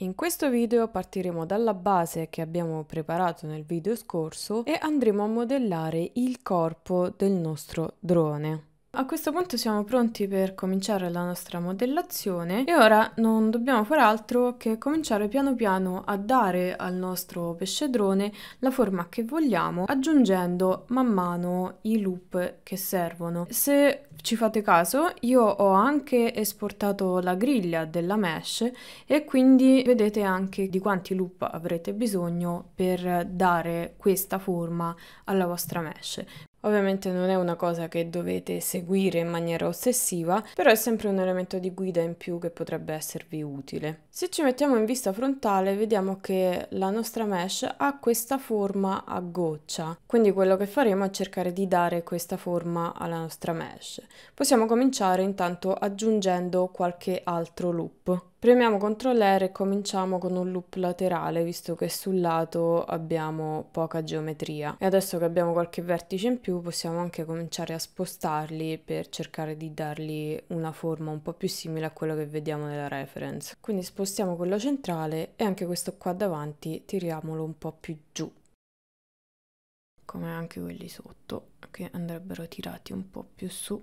In questo video partiremo dalla base che abbiamo preparato nel video scorso e andremo a modellare il corpo del nostro drone. A questo punto siamo pronti per cominciare la nostra modellazione e ora non dobbiamo far altro che cominciare piano piano a dare al nostro pesce drone la forma che vogliamo aggiungendo man mano i loop che servono. Se ci fate caso io ho anche esportato la griglia della mesh e quindi vedete anche di quanti loop avrete bisogno per dare questa forma alla vostra mesh Ovviamente non è una cosa che dovete seguire in maniera ossessiva, però è sempre un elemento di guida in più che potrebbe esservi utile. Se ci mettiamo in vista frontale vediamo che la nostra mesh ha questa forma a goccia, quindi quello che faremo è cercare di dare questa forma alla nostra mesh. Possiamo cominciare intanto aggiungendo qualche altro loop. Premiamo CTRL R e cominciamo con un loop laterale visto che sul lato abbiamo poca geometria e adesso che abbiamo qualche vertice in più possiamo anche cominciare a spostarli per cercare di dargli una forma un po' più simile a quella che vediamo nella reference. Quindi spostiamo quello centrale e anche questo qua davanti tiriamolo un po' più giù come anche quelli sotto che andrebbero tirati un po' più su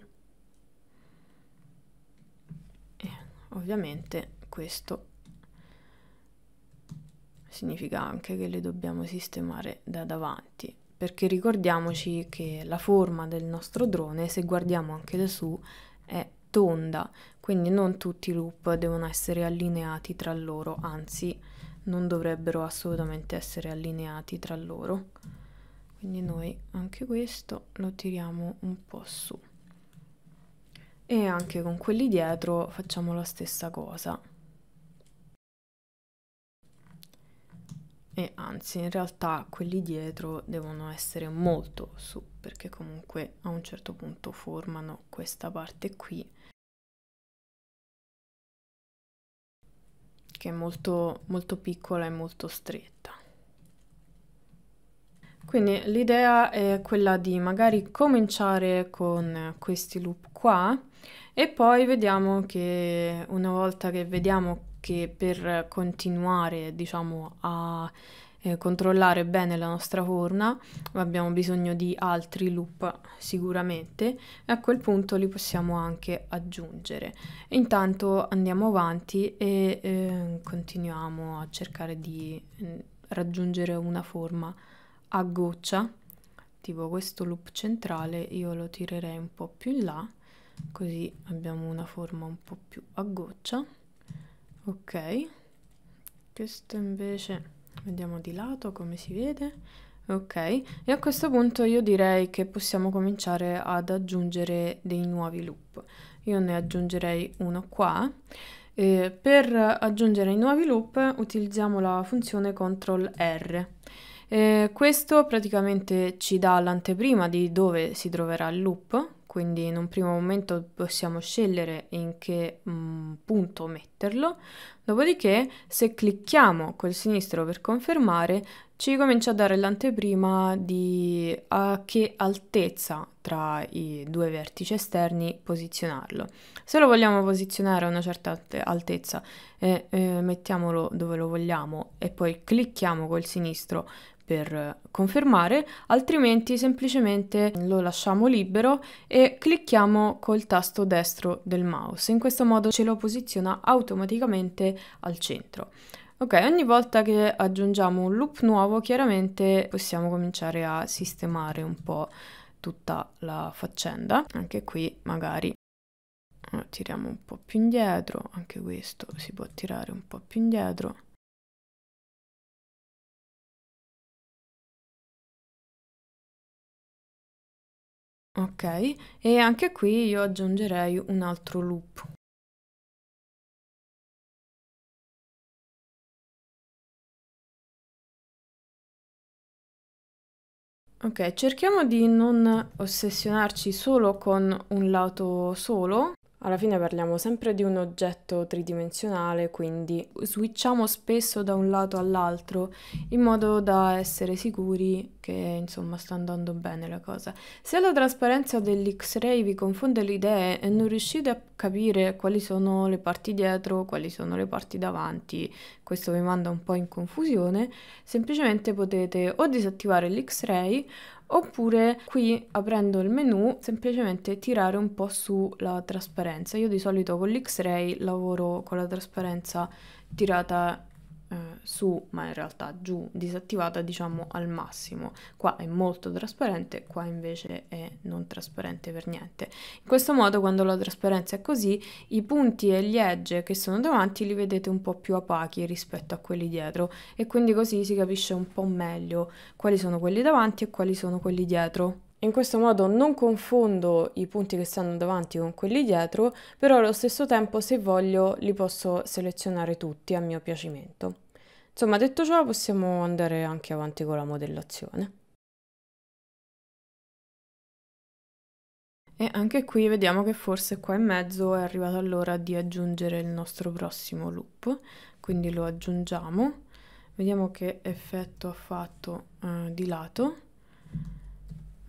e ovviamente questo significa anche che le dobbiamo sistemare da davanti perché ricordiamoci che la forma del nostro drone se guardiamo anche da su è tonda quindi non tutti i loop devono essere allineati tra loro anzi non dovrebbero assolutamente essere allineati tra loro quindi noi anche questo lo tiriamo un po' su e anche con quelli dietro facciamo la stessa cosa e anzi in realtà quelli dietro devono essere molto su perché comunque a un certo punto formano questa parte qui che è molto, molto piccola e molto stretta. Quindi l'idea è quella di magari cominciare con questi loop qua e poi vediamo che una volta che vediamo che per continuare, diciamo, a eh, controllare bene la nostra corna abbiamo bisogno di altri loop sicuramente e a quel punto li possiamo anche aggiungere. Intanto andiamo avanti e eh, continuiamo a cercare di mm, raggiungere una forma a goccia tipo questo loop centrale io lo tirerei un po' più in là così abbiamo una forma un po' più a goccia ok questo invece vediamo di lato come si vede ok e a questo punto io direi che possiamo cominciare ad aggiungere dei nuovi loop io ne aggiungerei uno qua eh, per aggiungere i nuovi loop utilizziamo la funzione CTRL R eh, questo praticamente ci dà l'anteprima di dove si troverà il loop quindi in un primo momento possiamo scegliere in che mh, mm, punto metterlo, dopodiché se clicchiamo col sinistro per confermare ci comincia a dare l'anteprima di a che altezza tra i due vertici esterni posizionarlo. Se lo vogliamo posizionare a una certa altezza e eh, eh, mettiamolo dove lo vogliamo e poi clicchiamo col sinistro per confermare, altrimenti semplicemente lo lasciamo libero e clicchiamo col tasto destro del mouse. In questo modo ce lo posiziona automaticamente al centro. Ok, ogni volta che aggiungiamo un loop nuovo, chiaramente possiamo cominciare a sistemare un po' tutta la faccenda. Anche qui magari eh, tiriamo un po' più indietro, anche questo si può tirare un po' più indietro Ok, e anche qui io aggiungerei un altro loop. Ok, cerchiamo di non ossessionarci solo con un lato solo, alla fine parliamo sempre di un oggetto tridimensionale, quindi switchiamo spesso da un lato all'altro in modo da essere sicuri che insomma sta andando bene la cosa. Se la trasparenza dell'X-ray vi confonde le idee e non riuscite a capire quali sono le parti dietro, quali sono le parti davanti, questo vi manda un po' in confusione, semplicemente potete o disattivare l'X-ray oppure qui aprendo il menu semplicemente tirare un po' sulla trasparenza. Io di solito con l'X-Ray lavoro con la trasparenza tirata eh, su, ma in realtà giù, disattivata diciamo al massimo. Qua è molto trasparente, qua invece è non trasparente per niente. In questo modo quando la trasparenza è così, i punti e gli edge che sono davanti li vedete un po' più opachi rispetto a quelli dietro e quindi così si capisce un po' meglio quali sono quelli davanti e quali sono quelli dietro. In questo modo non confondo i punti che stanno davanti con quelli dietro, però allo stesso tempo se voglio li posso selezionare tutti a mio piacimento. Insomma, detto ciò possiamo andare anche avanti con la modellazione. E anche qui vediamo che forse qua in mezzo è arrivata l'ora di aggiungere il nostro prossimo loop, quindi lo aggiungiamo. Vediamo che effetto ha fatto eh, di lato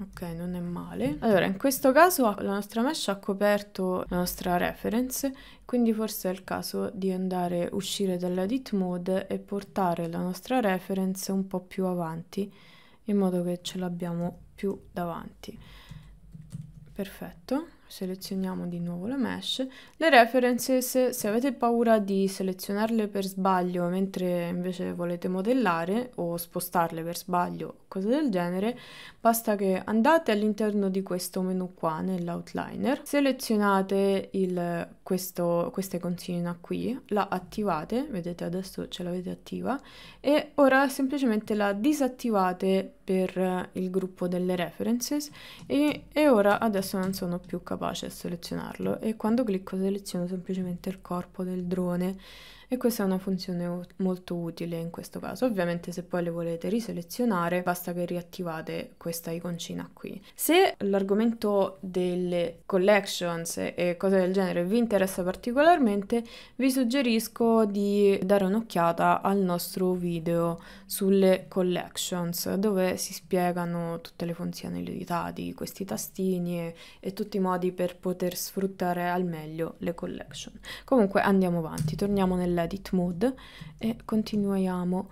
Ok, non è male. Allora, in questo caso la nostra mesh ha coperto la nostra reference, quindi forse è il caso di andare uscire dall'edit mode e portare la nostra reference un po' più avanti, in modo che ce l'abbiamo più davanti. Perfetto selezioniamo di nuovo la mesh. Le references, se avete paura di selezionarle per sbaglio mentre invece volete modellare o spostarle per sbaglio, cose del genere, basta che andate all'interno di questo menu qua nell'outliner, selezionate il, questo, questa iconcina qui, la attivate, vedete adesso ce l'avete attiva, e ora semplicemente la disattivate per eh, il gruppo delle references e, e, ora adesso non sono più capace a selezionarlo e quando clicco seleziono semplicemente il corpo del drone e questa è una funzione molto utile in questo caso. Ovviamente se poi le volete riselezionare basta che riattivate questa iconcina qui. Se l'argomento delle collections e cose del genere vi interessa particolarmente vi suggerisco di dare un'occhiata al nostro video sulle collections dove si spiegano tutte le funzionalità di questi tastini e, e tutti i modi per poter sfruttare al meglio le collection. Comunque andiamo avanti, torniamo nel del mode e continuiamo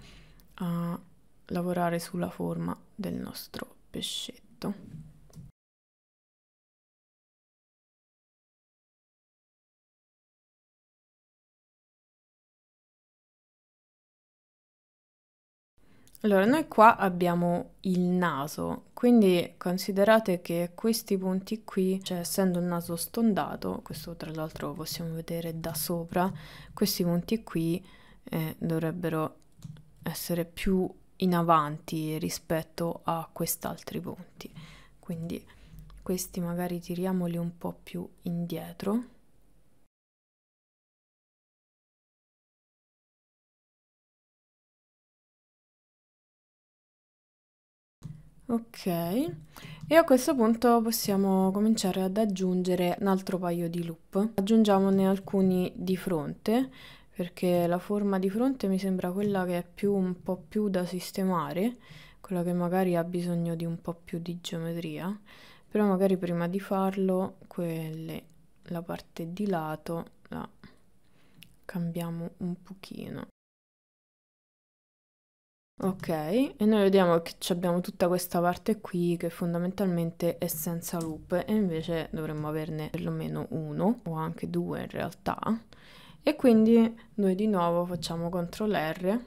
a lavorare sulla forma del nostro pescetto Allora, noi qua abbiamo il naso quindi considerate che questi punti qui, cioè essendo il naso stondato, questo tra l'altro lo possiamo vedere da sopra, questi punti qui eh, dovrebbero essere più in avanti rispetto a questi altri punti. Quindi questi magari tiriamoli un po' più indietro Ok, e a questo punto possiamo cominciare ad aggiungere un altro paio di loop. Aggiungiamone alcuni di fronte, perché la forma di fronte mi sembra quella che è più, un po' più da sistemare, quella che magari ha bisogno di un po' più di geometria, però magari prima di farlo, quelle, la parte di lato, la cambiamo un pochino. Ok, e noi vediamo che abbiamo tutta questa parte qui che fondamentalmente è senza loop e invece dovremmo averne perlomeno uno o anche due in realtà e quindi noi di nuovo facciamo CTRL R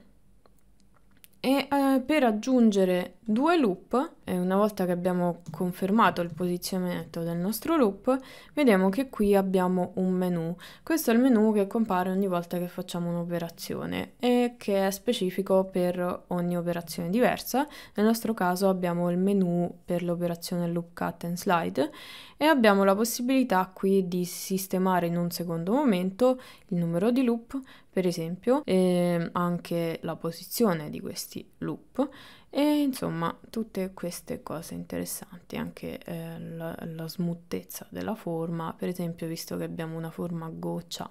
e eh, per aggiungere due loop e una volta che abbiamo confermato il posizionamento del nostro loop vediamo che qui abbiamo un menu questo è il menu che compare ogni volta che facciamo un'operazione e che è specifico per ogni operazione diversa nel nostro caso abbiamo il menu per l'operazione loop cut and slide e abbiamo la possibilità qui di sistemare in un secondo momento il numero di loop per esempio e anche la posizione di questi loop e insomma, tutte queste cose interessanti, anche eh, la, la smuttezza della forma, per esempio, visto che abbiamo una forma a goccia,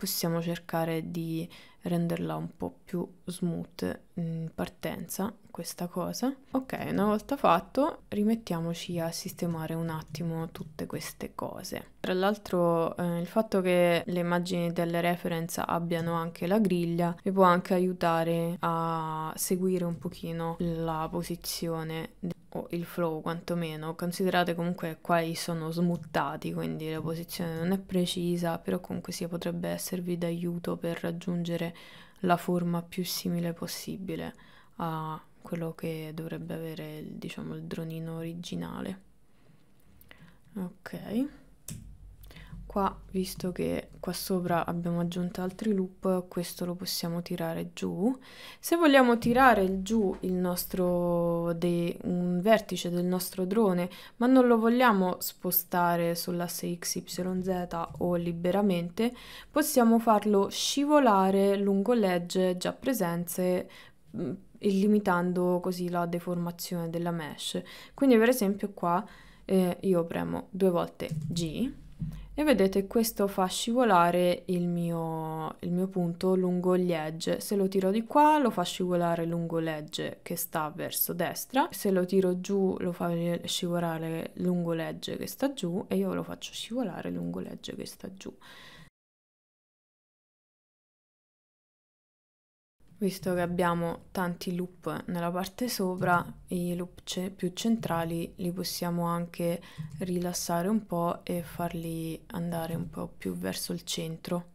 possiamo cercare di renderla un po' più smooth in partenza questa cosa ok una volta fatto rimettiamoci a sistemare un attimo tutte queste cose tra l'altro eh, il fatto che le immagini delle reference abbiano anche la griglia vi può anche aiutare a seguire un pochino la posizione o il flow quantomeno, considerate comunque qua sono smuttati, quindi la posizione non è precisa, però comunque sia potrebbe esservi d'aiuto per raggiungere la forma più simile possibile a quello che dovrebbe avere diciamo il dronino originale. Ok. Qua, visto che qua sopra abbiamo aggiunto altri loop, questo lo possiamo tirare giù. Se vogliamo tirare giù il nostro de, un vertice del nostro drone, ma non lo vogliamo spostare sull'asse XYZ o liberamente, possiamo farlo scivolare lungo legge già presente limitando così la deformazione della mesh. Quindi per esempio qua eh, io premo due volte G e vedete questo fa scivolare il mio, il mio punto lungo gli edge se lo tiro di qua lo fa scivolare lungo l'edge che sta verso destra se lo tiro giù lo fa scivolare lungo l'edge che sta giù e io lo faccio scivolare lungo l'edge che sta giù visto che abbiamo tanti loop nella parte sopra, i loop ce- più centrali li possiamo anche rilassare un po' e farli andare un po' più verso il centro.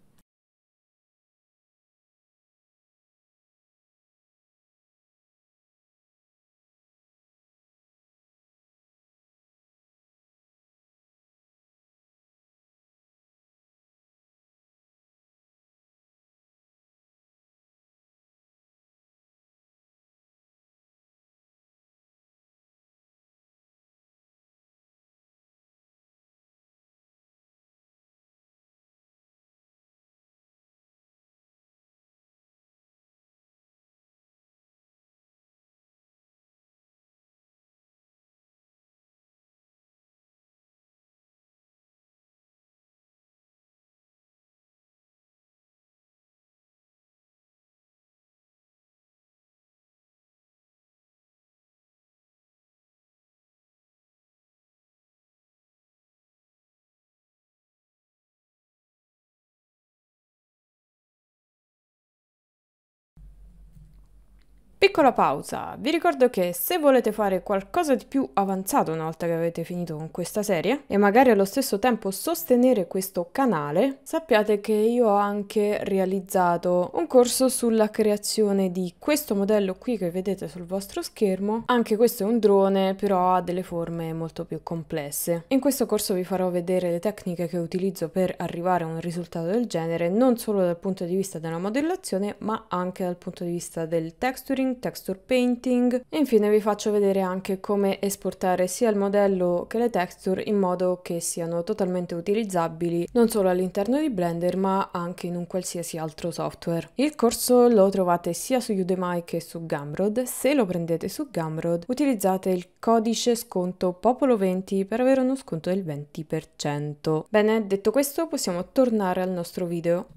Piccola pausa, vi ricordo che se volete fare qualcosa di più avanzato una volta che avete finito con questa serie e magari allo stesso tempo sostenere questo canale, sappiate che io ho anche realizzato un corso sulla creazione di questo modello qui che vedete sul vostro schermo. Anche questo è un drone, però ha delle forme molto più complesse. In questo corso vi farò vedere le tecniche che utilizzo per arrivare a un risultato del genere, non solo dal punto di vista della modellazione, ma anche dal punto di vista del texturing texture painting e infine vi faccio vedere anche come esportare sia il modello che le texture in modo che siano totalmente utilizzabili non solo all'interno di Blender ma anche in un qualsiasi altro software. Il corso lo trovate sia su Udemy che su Gumroad, se lo prendete su Gumroad utilizzate il codice sconto Popolo20 per avere uno sconto del 20%. Bene, detto questo possiamo tornare al nostro video.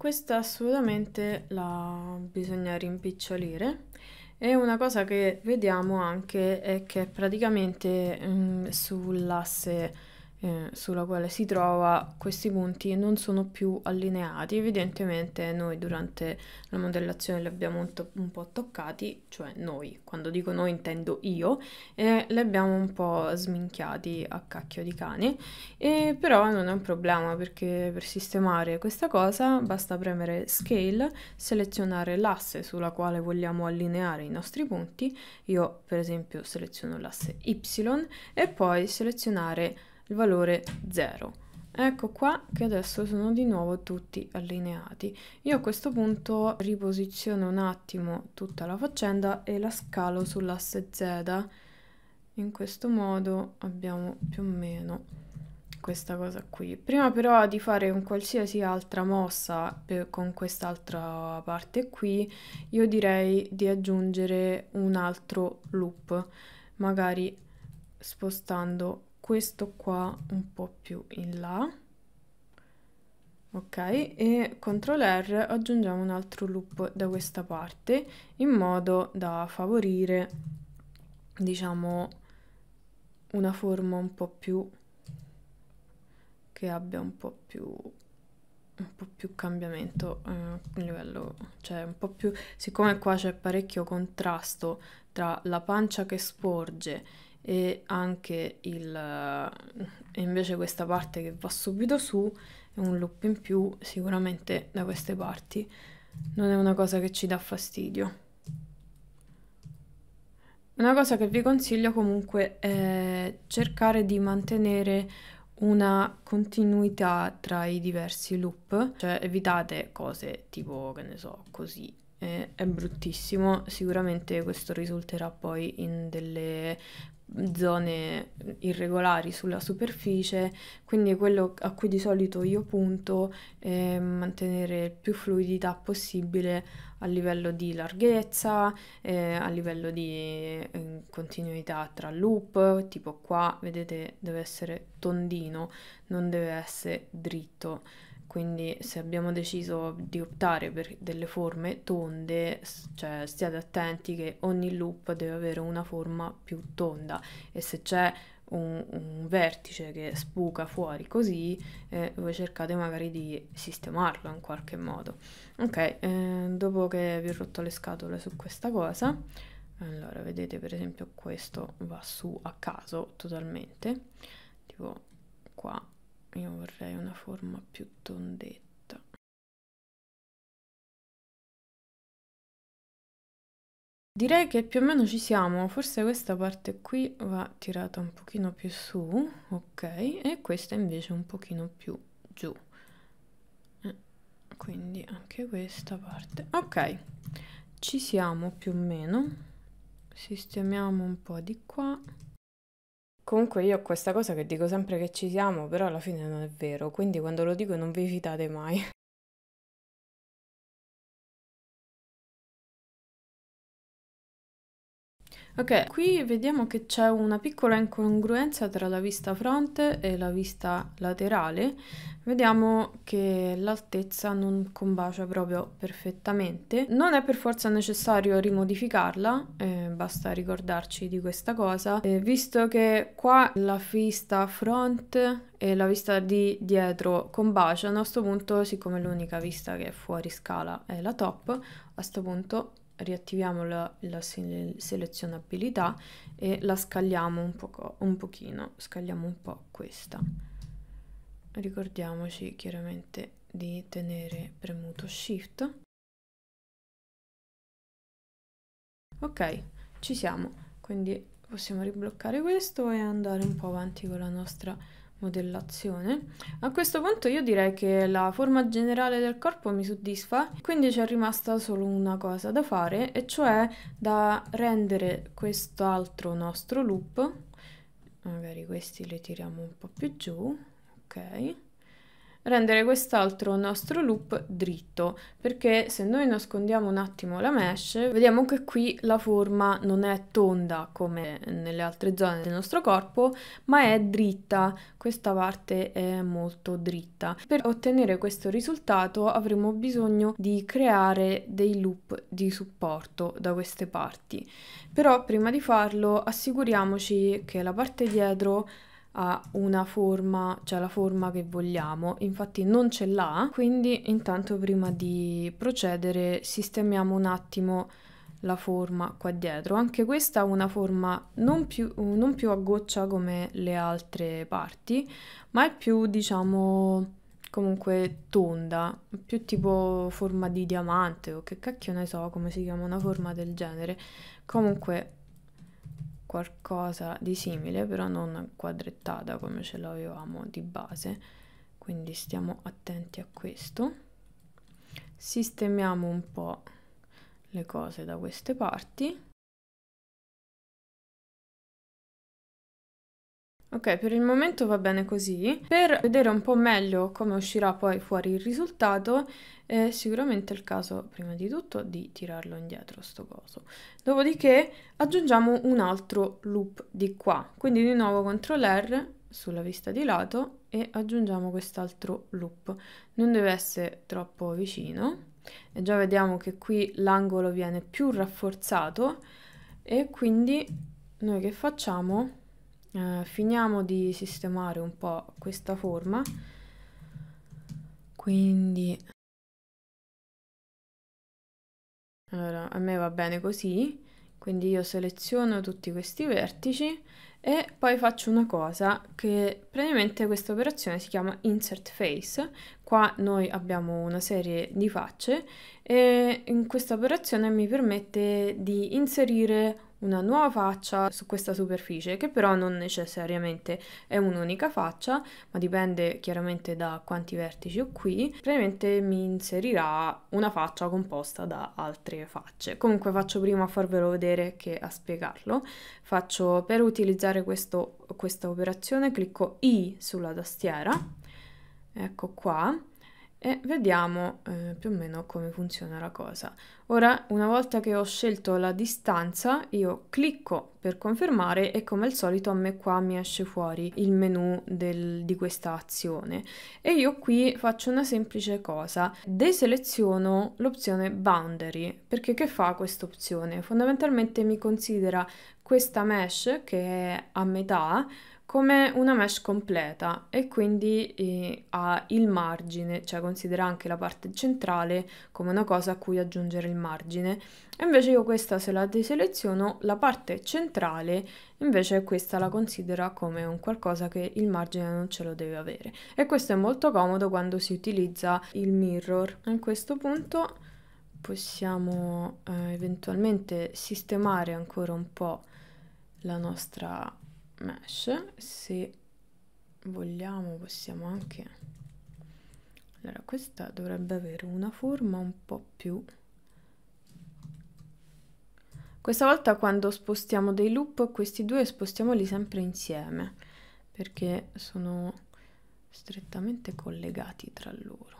Questa assolutamente la bisogna rimpicciolire e una cosa che vediamo anche è che praticamente mh, mm, sull'asse eh, sulla quale si trova, questi punti non sono più allineati. Evidentemente noi durante la modellazione li abbiamo un, to- un po' toccati, cioè noi, quando dico noi intendo io, eh, li abbiamo un po' sminchiati a cacchio di cane, e però non è un problema perché per sistemare questa cosa basta premere Scale, selezionare l'asse sulla quale vogliamo allineare i nostri punti, io per esempio seleziono l'asse Y e poi selezionare il valore 0. Ecco qua che adesso sono di nuovo tutti allineati. Io a questo punto riposiziono un attimo tutta la faccenda e la scalo sull'asse Z. In questo modo abbiamo più o meno questa cosa qui. Prima però di fare un qualsiasi altra mossa per, con quest'altra parte qui, io direi di aggiungere un altro loop, magari spostando questo qua un po' più in là ok e CTRL R aggiungiamo un altro loop da questa parte in modo da favorire diciamo una forma un po' più che abbia un po' più un po' più cambiamento eh, livello cioè un po' più siccome qua c'è parecchio contrasto tra la pancia che sporge e anche il e invece questa parte che va subito su è un loop in più sicuramente da queste parti non è una cosa che ci dà fastidio una cosa che vi consiglio comunque è cercare di mantenere una continuità tra i diversi loop, cioè evitate cose tipo, che ne so, così. Eh, è bruttissimo, sicuramente questo risulterà poi in delle zone irregolari sulla superficie, quindi quello a cui di solito io punto è ehm, mantenere più fluidità possibile a livello di larghezza, eh, a livello di eh, continuità tra loop, tipo qua vedete deve essere tondino, non deve essere dritto. Quindi se abbiamo deciso di optare per delle forme tonde, cioè stiate attenti che ogni loop deve avere una forma più tonda e se c'è un, un, vertice che spuca fuori così, eh, voi cercate magari di sistemarlo in qualche modo. Ok, eh, dopo che vi ho rotto le scatole su questa cosa, allora vedete per esempio questo va su a caso totalmente, tipo qua io vorrei una forma più tondetta direi che più o meno ci siamo forse questa parte qui va tirata un pochino più su ok e questa invece un pochino più giù eh, quindi anche questa parte ok ci siamo più o meno sistemiamo un po' di qua Comunque io ho questa cosa che dico sempre che ci siamo, però alla fine non è vero, quindi quando lo dico non vi fidate mai. Ok, qui vediamo che c'è una piccola incongruenza tra la vista fronte e la vista laterale. Vediamo che l'altezza non combacia proprio perfettamente. Non è per forza necessario rimodificarla, eh, basta ricordarci di questa cosa, eh, visto che qua la vista front e la vista di dietro combaciano, a questo punto, siccome l'unica vista che è fuori scala è la top, a questo punto riattiviamo la, la sele selezionabilità e la scagliamo un, poco, un pochino, scagliamo un po' questa. Ricordiamoci chiaramente di tenere premuto Shift. Ok, ci siamo, quindi possiamo ribloccare questo e andare un po' avanti con la nostra modellazione. A questo punto io direi che la forma generale del corpo mi soddisfa, quindi c'è rimasta solo una cosa da fare, e cioè da rendere quest'altro nostro loop, magari questi li tiriamo un po' più giù, ok, rendere quest'altro nostro loop dritto perché se noi nascondiamo un attimo la mesh vediamo che qui la forma non è tonda come nelle altre zone del nostro corpo ma è dritta questa parte è molto dritta per ottenere questo risultato avremo bisogno di creare dei loop di supporto da queste parti però prima di farlo assicuriamoci che la parte dietro ha una forma, cioè la forma che vogliamo, infatti non ce l'ha, quindi intanto prima di procedere sistemiamo un attimo la forma qua dietro. Anche questa ha una forma non più, non più a goccia come le altre parti, ma è più diciamo comunque tonda, più tipo forma di diamante o che cacchio ne so come si chiama, una forma del genere. Comunque qualcosa di mm. simile, però non quadrettata come ce l'avevamo di base, quindi stiamo attenti a questo. Sistemiamo un po' le cose da queste parti Ok, per il momento va bene così. Per vedere un po' meglio come uscirà poi fuori il risultato, è sicuramente il caso, prima di tutto, di tirarlo indietro, sto coso. Dopodiché aggiungiamo un altro loop di qua. Quindi di nuovo CTRL R sulla vista di lato e aggiungiamo quest'altro loop. Non deve essere troppo vicino. E già vediamo che qui l'angolo viene più rafforzato e quindi noi che facciamo? eh, finiamo di sistemare un po' questa forma quindi allora, a me va bene così quindi io seleziono tutti questi vertici e poi faccio una cosa che praticamente questa operazione si chiama insert face qua noi abbiamo una serie di facce e in questa operazione mi permette di inserire una nuova faccia su questa superficie che però non necessariamente è un'unica faccia ma dipende chiaramente da quanti vertici ho qui praticamente mi inserirà una faccia composta da altre facce comunque faccio prima a farvelo vedere che a spiegarlo faccio per utilizzare questo, questa operazione clicco I sulla tastiera ecco qua e vediamo eh, più o meno come funziona la cosa. Ora, una volta che ho scelto la distanza, io clicco per confermare e come al solito a me qua mi esce fuori il menu del, di questa azione e io qui faccio una semplice cosa, deseleziono l'opzione boundary, perché che fa questa opzione? Fondamentalmente mi considera questa mesh che è a metà come una mesh completa e quindi eh, ha il margine, cioè considera anche la parte centrale come una cosa a cui aggiungere il margine. invece io questa se la deseleziono, la parte centrale invece questa la considera come un qualcosa che il margine non ce lo deve avere. E questo è molto comodo quando si utilizza il mirror. A questo punto possiamo eh, eventualmente sistemare ancora un po' la nostra mesh se vogliamo possiamo anche allora questa dovrebbe avere una forma un po' più questa volta quando spostiamo dei loop questi due spostiamoli sempre insieme perché sono strettamente collegati tra loro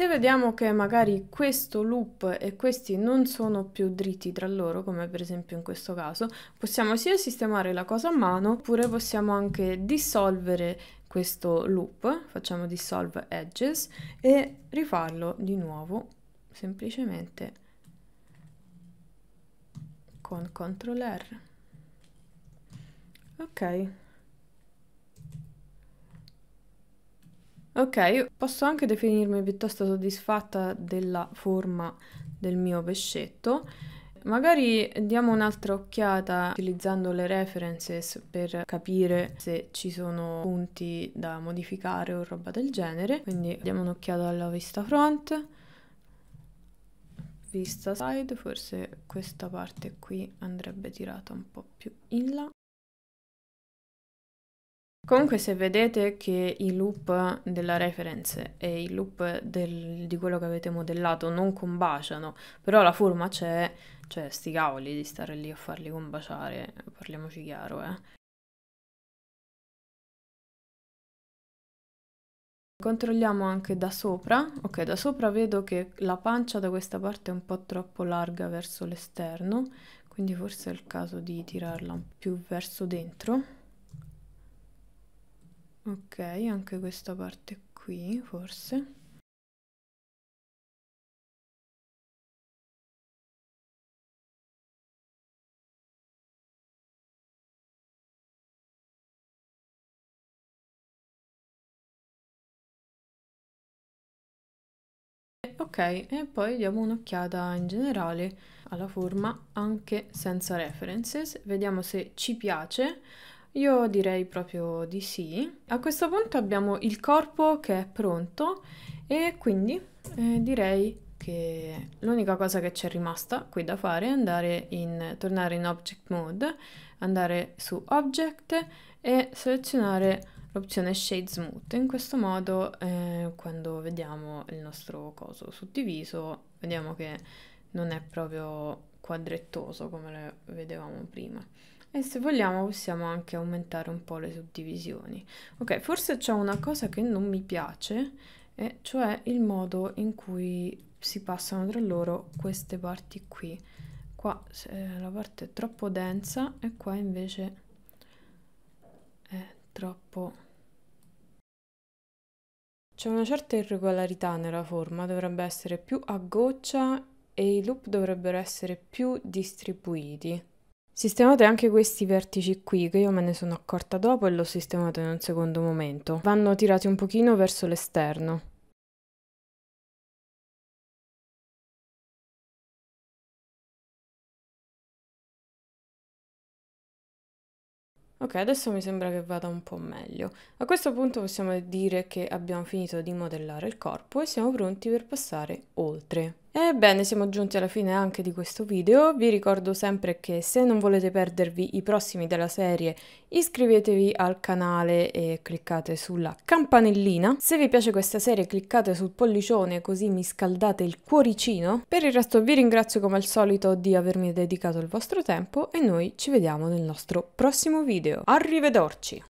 Se vediamo che magari questo loop e questi non sono più dritti tra loro, come per esempio in questo caso, possiamo sia sistemare la cosa a mano, oppure possiamo anche dissolvere questo loop, facciamo dissolve edges e rifarlo di nuovo semplicemente con CTRL R. Ok, Ok, posso anche definirmi piuttosto soddisfatta della forma del mio pescetto. Magari diamo un'altra occhiata utilizzando le references per capire se ci sono punti da modificare o roba del genere. Quindi diamo un'occhiata alla vista front, vista side, forse questa parte qui andrebbe tirata un po' più in là. Comunque se vedete che i loop della reference e i loop del, di quello che avete modellato non combaciano, però la forma c'è, cioè sti cavoli di stare lì a farli combaciare, parliamoci chiaro, eh. Controlliamo anche da sopra, ok da sopra vedo che la pancia da questa parte è un po' troppo larga verso l'esterno, quindi forse è il caso di tirarla più verso dentro ok anche questa parte qui forse ok e poi diamo un'occhiata in generale alla forma anche senza references vediamo se ci piace io direi proprio di sì. A questo punto abbiamo il corpo che è pronto e quindi eh, direi che l'unica cosa che c'è rimasta qui da fare è andare in, tornare in Object Mode, andare su Object e selezionare l'opzione Shade Smooth. In questo modo eh, quando vediamo il nostro coso suddiviso vediamo che non è proprio quadrettoso come lo vedevamo prima e se vogliamo possiamo anche aumentare un po' le suddivisioni. Ok, forse c'è una cosa che non mi piace, e cioè il modo in cui si passano tra loro queste parti qui. Qua eh, la parte è troppo densa e qua invece è troppo... C'è una certa irregolarità nella forma, dovrebbe essere più a goccia e i loop dovrebbero essere più distribuiti. Sistemate anche questi vertici qui, che io me ne sono accorta dopo e l'ho sistemato in un secondo momento. Vanno tirati un pochino verso l'esterno. Ok, adesso mi sembra che vada un po' meglio. A questo punto possiamo dire che abbiamo finito di modellare il corpo e siamo pronti per passare oltre. Ebbene, siamo giunti alla fine anche di questo video, vi ricordo sempre che se non volete perdervi i prossimi della serie iscrivetevi al canale e cliccate sulla campanellina. Se vi piace questa serie cliccate sul pollicione così mi scaldate il cuoricino. Per il resto vi ringrazio come al solito di avermi dedicato il vostro tempo e noi ci vediamo nel nostro prossimo video. Arrivederci!